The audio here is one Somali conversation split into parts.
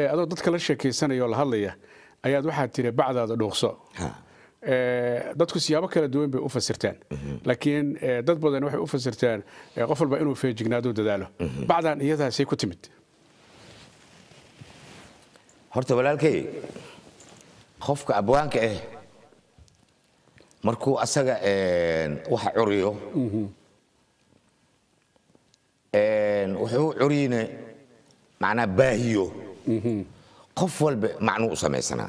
Eh, adoo dadka la sheekaysanaya oo la hadlaya ayaad waxaad tiri bacdaada dhuuqso eh, dadku siyaabo kala duwan bay u fasirtaan mhm. laakiin eh, dad badan waxay u fasirtaan qof walba inuu feejignaado dadaalo mhm. bacdan iyadaasay ku timid horta walaalkay qofka abwaanka ah markuu asaga waxa curiyo mhm. wuxuu curiyine macnaa baahiyo qof walba macnuu u samaysanaa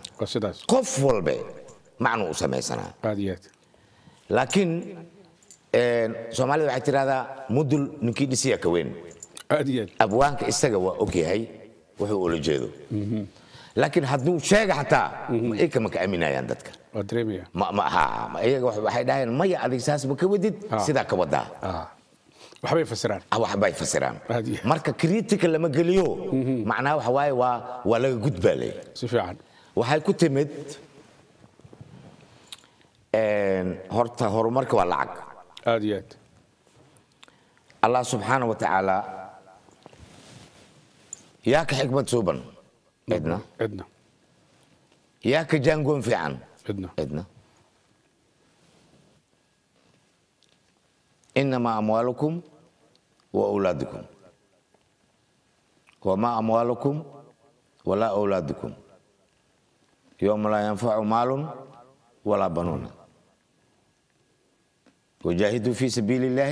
qof walba macnuu u samaysanaa laakiin eh, soomaalida waxay tidhahdaa mudul ninkii dhisiya ka weyn abwaanka isaga waa ogyahay wuxuu ula jeedo laakiin hadduu sheega xataa ikama ka aaminayaan dadka ma iyaga waxay dhaheen maya adig saasba ka wadid sidaa ka wadaa waxbay fasiraan waxbay fasiraan marka critical lama geliyo macnaha waxa waaye waa waa laga gudbaalay si fiican waxay ku timid horta horumarka waa lacag aad iyo aad allah subxaana wa tacaala yaa ka xikmad suuban cidna cidna yaa ka jaangoon fiican cidna cidna إنما أموالكم وأولادكم وما أموالكم ولا أولادكم يوم لا ينفع مال ولا بنون وجاهدوا في سبيل الله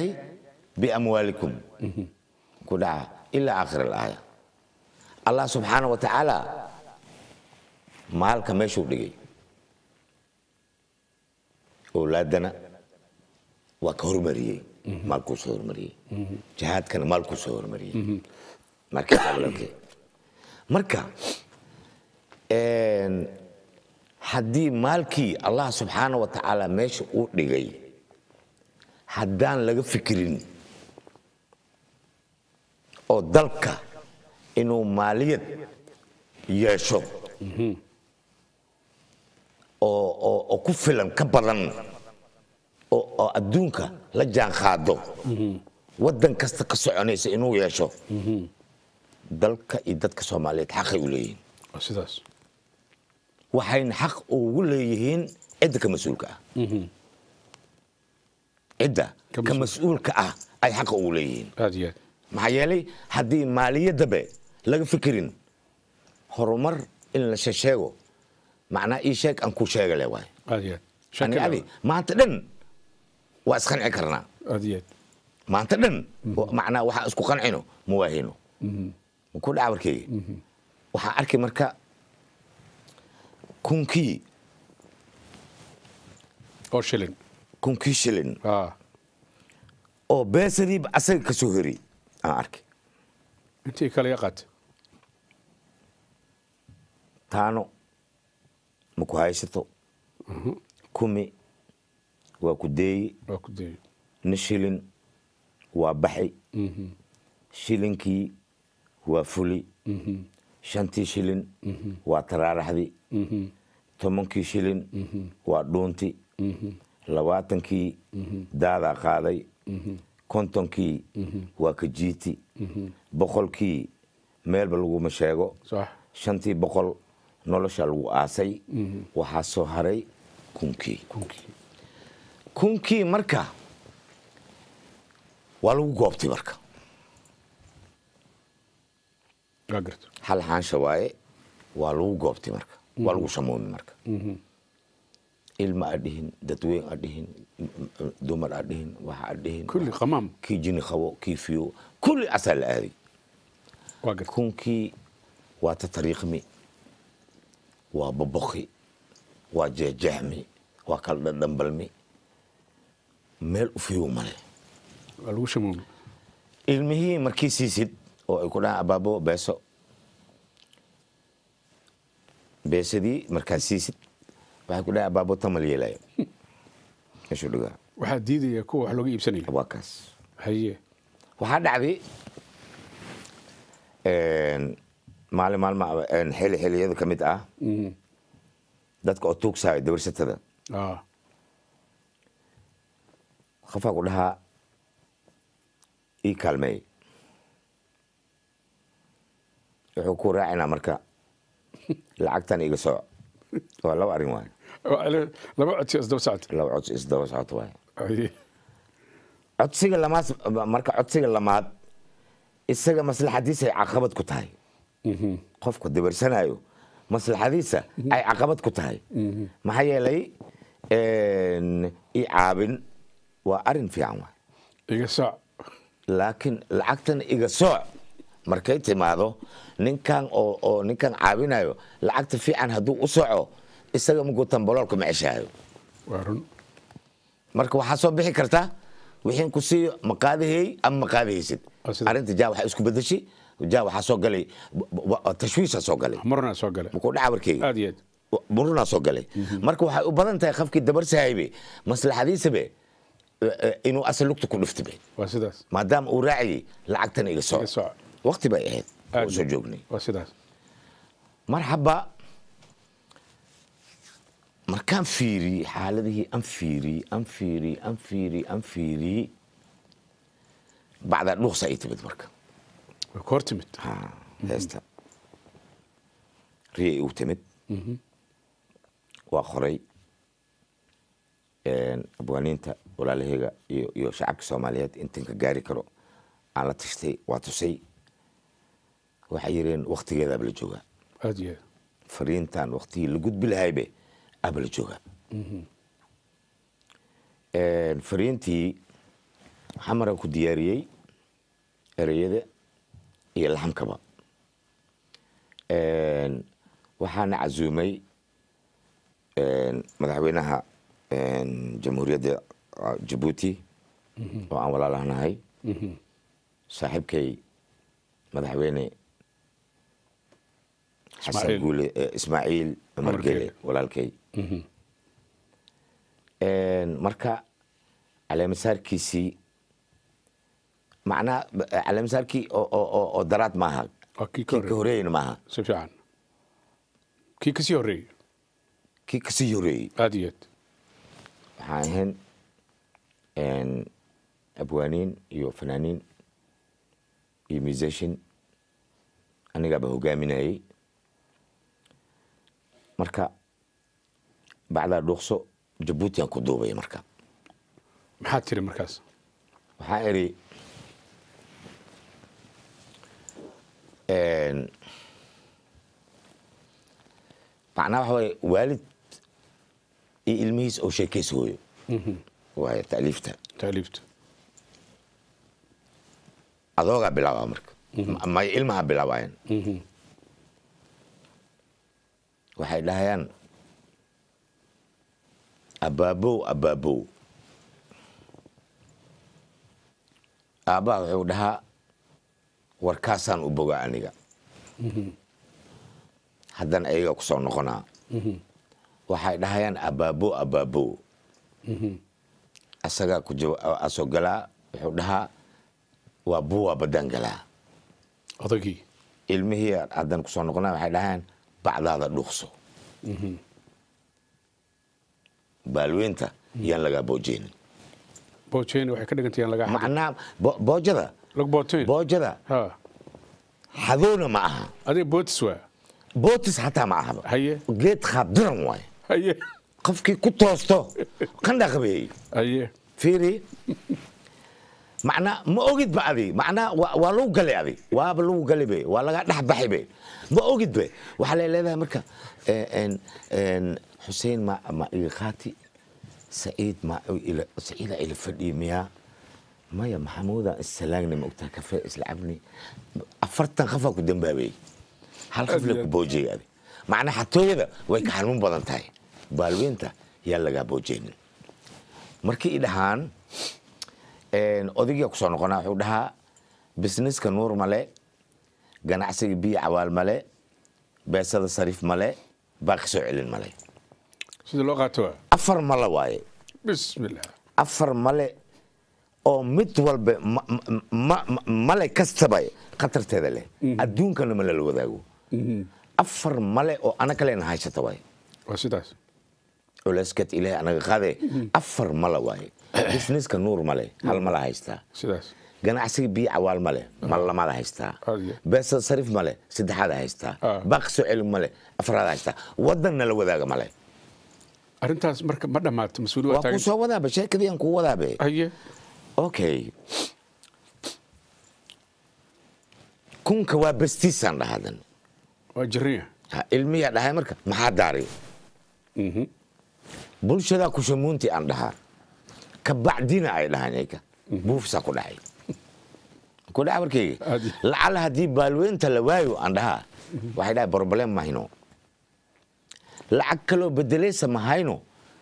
بأموالكم كدعا إلى آخر الآية الله سبحانه وتعالى مالك ما يشوف owlaadana أولادنا ka maalkuu soo hormariyey jihaadkana maalkuu soo hormariyey markaalalke marka haddii maalkii allah subxaana wa tacaala meesha uu dhigay haddaan laga fikirin oo dalka inuu maaliyad yeesho oo ku filan ka badan oo adduunka la jaan qaado wadan kasta ka soconaysa inuu yeesho dalka iyo dadka soomaaliyeed xaqay u leeyihiin sidaas waxayna xaq ugu leeyihiin cidda ka mas-uulka ah cidda ka mas-uulka ah ay xaqa ugu leeyihiin maxaa yeelay haddii maaliyaddabe laga fikirin horumar in la sheesheego macnaa ii sheeg aan ku sheegale waay maanta dhan waa isqanci karnaa maanta dhan macnaa waxaa isku qancino ma waahino ku dhaca warkeyga waxaa arki marka kunkii oo shilin kunkii shilin ah. oo beesariiba asaga ka soo hori aan arkay intii kale yaqaat taano ma ku haysato mhm. kumi waa ku deeye nin shilin waa baxi mhm. shilinkii waa fuli mhm. shantii shilin mhm. waa taraaraxdi tobankii shilin waa dhuunti labaatankii daadaa qaaday kontonkii waa kajiiti boqolkii meelba laguma sheego shantii boqol nolosha lagu aasay waxaa soo haray kunkii kunkii marka waa lagu goobtay marka hal haansha waaye waa lagu goobtay marka waa lagu samoomay marka mhm. ilma a dhihin dadweyn a dhihin dumar a dhihin waxa a dhihin kii jini qabo kii fiyo kulli asaa la aaday kunkii waa tatariiqmi waa boboqi waa jeejexmi waa kala meel ufiyu male ilmihii markii siisid oo ay ku dhahaan abaabo beeso beesadii markaad siisid waxay ku dhahan abaabo tamal yeelayo meeshuu dhigaa waxaa diidaya kuwa wax looga iibsanaya waa kaas haye waxaa dhacday maalin maalma xili xiliyada ka mid ah mm-hmm. dadka oo tuugsayo dabarsatada ah qofaa ku dhahaa ii kaalmeey wuxuu ku raacinaa marka lacagtan iga sooc waa laba arrin waay laba codsi isdaba socota laba codsi isdaba socota waay codsiga lamaad marka codsiga lamaad isaga maslaxadiisa ay caqabad ku tahay mhm. qofku dabarsanayo maslaxadiisa ay mhm. caqabad ku tahay mhm. maxaa yeelay i caabin waa arin fiican iga sooc laakiin lacagtan iga sooc markay timaado ninkan oo ninkan caawinayo lacagta fiican hadduu u soco isaga magutan baloolka ma ceshaayo marka waxaa soo bixi karta wixiin ku siiyo maqaadahey ama maqaadahaysid arinta ja waxaa isku bedeshay ja waxaa soo galay tashwiisha soo galay makuu dhaca warkeyga murunaa soo galay mhm. marka waxay u badan tahay qofkii dabarsahaybe maslaxadiisabe inuu asal lugta ku dhuftay waa sidaas maadaama uu raaciyey lacagtan iga soco waqti bay ahayd soo joognay waa sidaas marxaba markaan fiiriyey xaaladihii aan fiiriyey aan fiiriyey aan fiiriyey aan fiiriyey bacdaa dhuuqsa ay timid marka hor timid heesta riyay uu timid waa qoray abwaaniinta walaalaheyga iyo shacabka soomaaliyeed intan ka gaari karo aan la tashtay waa tusay waxay yireen waktigeedaaba la joogaa fariintan waktigii la gudbi lahaybe abala joogaa mhm. fariintii xamara ku diyaariyey ereyada iyo laxamkaba waxaana casuumay madaxweynaha jamhuuriyadda jabuuti oo mhm. aan walaalahnahay mhm. saaxiibkay madaxweyne xasan guule eh, ismaaciil cumar gele walaalkay mhm. marka caleemasaarkiisii macnaha caleemasaarkii oo daraad maaha kii ka horeeyena maaha si fiican kii kasii horeeyey kii kasii horeeyey aad iyo aad waxaan ahayn abwaaniin iyo fanaaniin iyo musician anigaaba hogaaminayay marka bacdaa dhuuqso jabuutiaan ku duubay marka maxaad tiri markaas waxaa iri macnaha waxa waye waalid iyo ilmihiis oo hooyo mhm waay taliifta taliifta adoogaa bilaaba marka ma ilmaha bilaabayan waxay dhahayaan abaabow abaabow aabbaha wuxuu dhahaa warkaasaan u boga aniga haddana ayaga ku soo noqonaa waxay dhahayaan abaabow abaabow asaga asoo galaa wuxuu dhahaa waa buwa badaan galaa odagii ilmihii haddaan kusoo noqona waxay dhaheen bacdaada dhuuqso mhm. baalweynta yaan lagaa boojeynin boojada boojada xadowna ma aha bootis hataa ma ahaba geed khaabdiran waaye qofkii ku toosto qandha qabeeyey fiiri macnaa ma ogidba adi macnaa waa lagu galay adi waaba lagu galibe waa laga dhexbaxibe ma ogidbe waxaa la leedahay marka xuseen ma iqaati saciid msaciida ila fadhiye miyaa maya maxamuuda isalaagne ma ogtahay kafee isla cabni afartan qafaa ku dambaabeeyey hal qaf le ku boojiyey adi macnaa xatooyada way ka xanuun badan tahay baalweynta yaa lagaa boojeynin markii i dhahaan odaygiyaa kusoo noqonaa wuxuu dhahaa bisneska nuur male ganacsiga biyo cawaal male beesada sariif male baaqi soo celin male sida loo qaato afar male waaye bismillah afar male oo mid walba male kastaba khatarteeda leh mhm. adduunkana male la wadaago mhm. afar male oo ana kalena haysata waaye waa sidaas olaskad ilaah anaga qaade afar mala waaye busineska nuur male leh hal mala haystaa ganacsiga biyo cawaal ma leh haystaa beesa sarif male leh saddexaada haystaa baaqso celi ma leh afraada haystaa wadanna la wadaaga ma arintaas marka ma dhamaato mas-uuliyadwaa ku soo wadaaba sheekadii aan kuu wadaabe okay kunka waa bestiisaan dhahadan waa jirriya ilmiyaa dhahay marka maxaa daariyo bulshada kushamuunti aan dhahaa kabacdina ay dhahaan buufsaa ku dhacay ku dhaca warkeyga lacala haddii baalweynta la waayo aan dhahaa waxay dhahay broblem mahayno lacag kaloo bedelaysa mahayno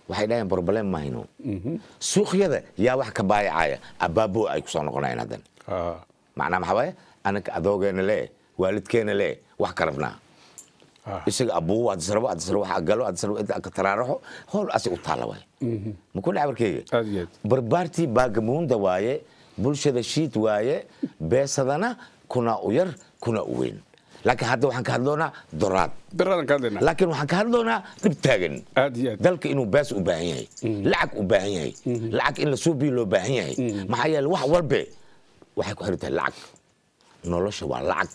waxay dhaheen broblem mahayno mhm. suuqyada yaa wax ka baayacaya abaabo ay ku soo noqonayaan haddana ah. macnaa maxaa waaye anaka adoogeena lee waalidkeena lee wax ka rabnaa Ah. isaga abuuw aad israbo aad israbo waxaa galo aad israbo inta ka taraaraxo howl asi u taala waaye mhm. ma ku dhaca warkeyga barbaartii baagamuunda waaye bulshada shiid waaye beesadana kunaa u yar kunaa u weyn laakiin hadda waxaan ka hadloonaa doraad laakiin waxaan ka hadloonaa dhib taagan dalka inuu baas u baahan yahay mhm. lacag u baahan yahay mhm. lacag in la soo loo baahan yahay maxaa yeele wax walbe waxay ku xiran lacag nolosha waa lacag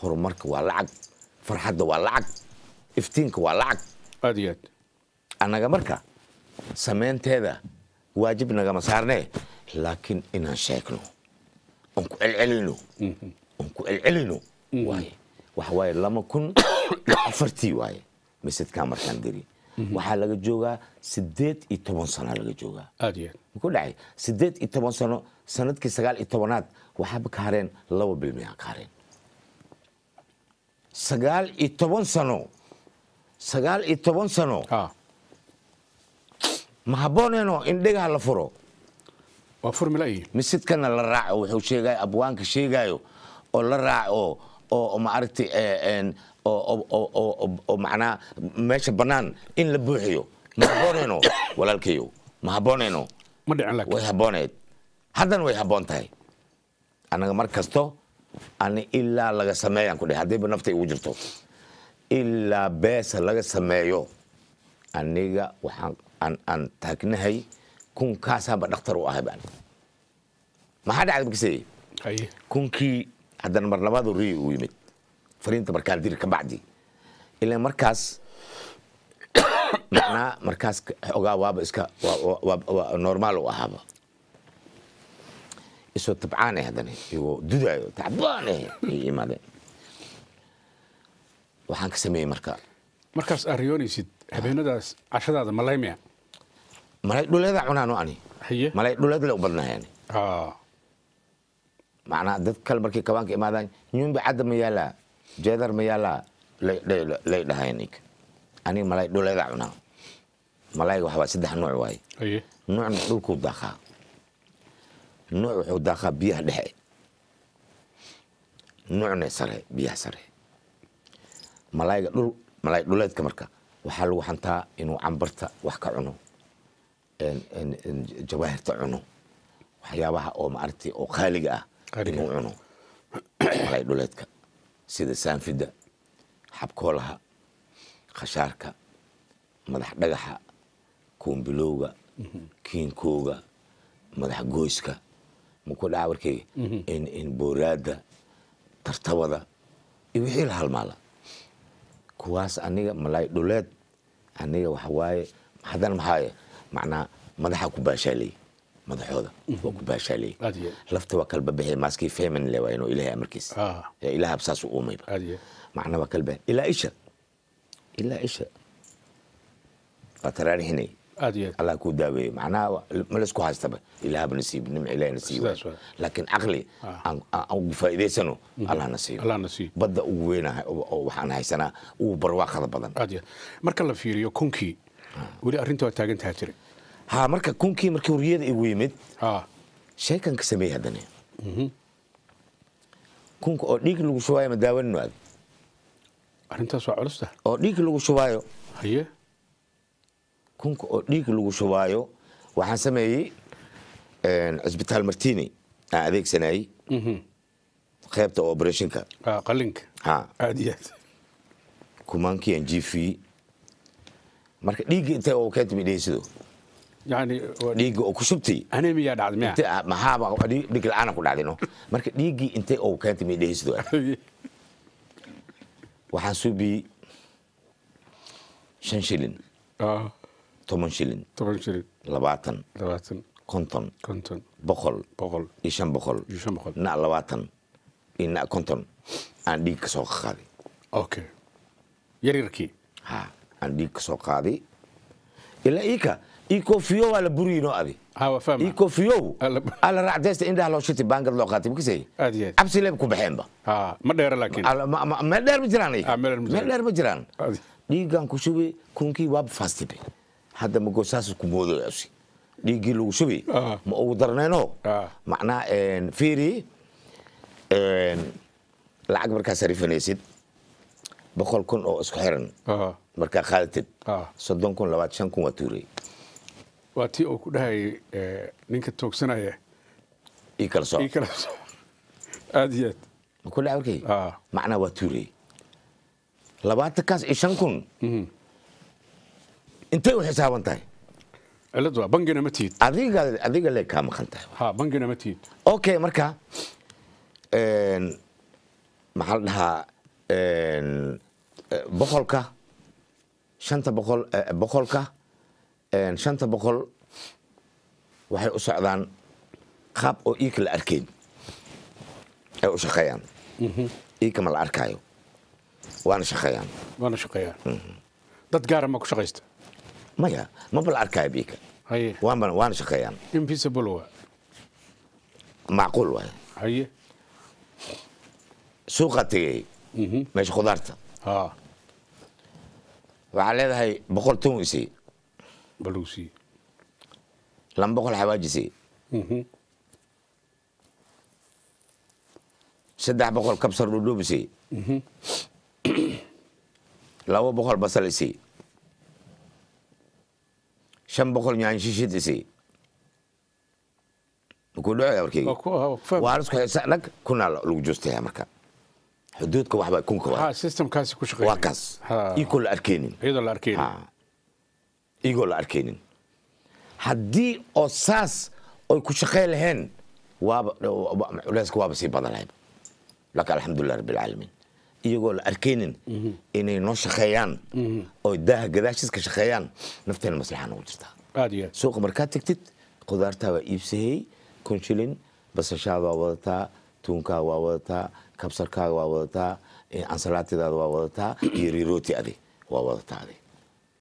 horumarka waa lacag farxadda waa lacag iftiinka waa lacag aad iyo aad annaga marka sameynteeda waajib nagama saarne laakiin inaan sheegno oon ku celcelino oon ku celcelino mm-hmm. waaye waxa waaye lama kun iyo afartii waaye mesidkaa markaan diri mm-hmm. waxaa laga joogaa sideed iyo toban sanoa laga joogaa muxuu dhacay sideed iyo toban sano sanadkii sagaal iyo tobanaad waxaaba ka laba bilmi aa ka sagaal iyo toban sano sagaal iyo toban sano ma habooneno in dhegaha la furo misidkana la raaco wuxuu sheegayo abwaanka sheegayo oo la raaco oo maaragtay oo macnaa meesha bannaan in la buuxiyo ma habooneno walaalkayow ma habooneno way habooneed haddana way habboon tahay annaga mar kasto ani ilaa laga sameeyaan ku dhehe haddayba nafta igu jirto ilaa beesa laga sameeyo aniga waxaan an aan taagnahay kunkaasaanba dhakhtar u ahay baan maxaa dhacday makaseye kunkii haddana marnabadu riyi u yimid fariinta markaan ka bacdi ilaa markaas macnaa markaas ogaa waaba iska normaal u ahaaba isoo tabcaan ah haddana e. igoo dudaayo tacbaan ah ayay imaadeen waxaan ka sameeyey marka markaas aad rayoonaysid habeenadaas cashadaada malaymaya malay dhuleeda cunaano ani malay dhuleed le u badnahay macnaha dad kale markay kabaanka imaadaan nyumba cadda ma yaalaa jeedar ma yaalaa lay dhahayn ig aniga malay dhuleeda cunaa malayga waxbaa saddex nuuc waaye nuucna dhulkuu daaqaa nuuc wuxuu daaqaa biyaha dhexe nuucna sare biyaha sare malaayga dhul malaay dhuleedka marka waxaa lagu hantaa inuu cambarta wax ka cuno jawaahirta cuno waxyaabaha oo maaragtay oo qaaliga ah inuu cuno malaay dhuleedka sida saanfida xabkoolaha khashaarka madax dhagaxa kuumbilowga mhm. kiinkooga madax gooyska muku dhaca warkeyga mhm. in booraada tartabada iyo wixii la halmaala kuwaas aniga malaay dhuleed aniga waxawaaye haddana maxaaye macnaa madaxa ku baashaaley madaxooda mhm. waa ku baashaaley lafta waa kala babaxay maaskii feminle waa inuu ilaahay amarkiis ah. ilaahab saas u uumayba macna waa kala ilaa isha ilaa isha waa taraarixinay alla ku daaweeye macnaha malaisku haystaba ilaahaba nasiibnim ilaah nasiib laakiin caqli ugu faa'iidaysano allah na siiyo badda ugu weynaha waxaan haysanaa ugu barwaaqada badan marka la fiiriyo kunkii weli arrinta waa taagantaha jira ha marka kunkii markii horyada igu yimid sheekan ka sameeye haddana kunka oo dhiig lagu shubaayo ma daawanino aad arrintaas waa culusta oo dhiig lagu shubaayo haye kunka oo dhiig lagu shubaayo waxaan sameeyey cisbitaal martini aan adeegsanayay mhm. qaybta obrethonka ah, qalinka ah. kumaankian g v e. marka dhiigga intee oo kaa timi dheheysido yani dhiigga oo ku shubtay anemia dhacday miya maxaaba dhiig la'aana ku dhacdino marka dhiiggii intee oo kaa timi dheheysido waxaan suubi shan shilin ah toban shilin toban shilin labaatan labaatan konton konton boqol boqol iyo shan boqol iyo shan boqol na labaatan iyo na konton aan dhiig ka soo qaaday okay yaryarkii ha aan dhiig ka soo qaaday ilaa iika iikofiyo waa la buriyi noo abi iikofiyo alla indhaha loo shitay baangad loo qaatay makisay cabsi ku baxeenba ma dheera laakiin meel dheer ma jiraan meel dheer ma jiraan dhiiggan ku shubay kunkii waa fastibay hadda mago saas ku moodo dhiiggii lagu shubay ah. ma ugu darnayno ah. macnaha fiiri lacag markaa sarifanaysid boqol kun oo isku xiran ah. markaa qaadatid soddon kun labaad shan kun waa tuuray waa tii uu ku dhahayay eh, ninka toogsanaya ii kala soo aad iyo aad ku dhaca warkay macnaha waa tuuray labaatan iyo shan kun mhm intay u xisaaban tahay cilad waa bangina ma adiga le kaa maqan tahay okay marka maxaa la dhahaa boqolka shanta boqol eh, boqolka shanta boqol waxay u socdaan qaab oo iika la arkayn ay u shaqeeyaan mhm. iika ma la arkaayo waana shaqeeyaan waana shaqeeyaan mhm. dad gaara ma ku shaqaysta maya mabala arkayo bika waana shaqeeyaan macquul waay suuqaa tegey mhm. meesha khudaarta waxaa leedahay boqol ton isay laba boqol xawaajisay mhm. saddex boqol kabsar dhudhuubisay mhm. laba boqol basal isay shan boqol yaanyo shishid isii markdhwarkeysanag igoo la arkeynin haddii oo saas oy ku shaqey lahayn waaba culeyska waaba sii badanayba laka alxamdulilah rabbi iyagoo la arkaynin mhm. inay noo shaqeeyaan mhm. oo daaha gadaashiiska shaqeeyaan nafteena maslaxaan ugu jirtaa suuqa markaad tegtid khudaartaa waa iibsahay kunshilin basashaada waa wadataa tuunkaa waa wadataa kabsarkaaga waa wadataa ansalaatidaada waa wadataa iyo riroti adi waa wadataa adi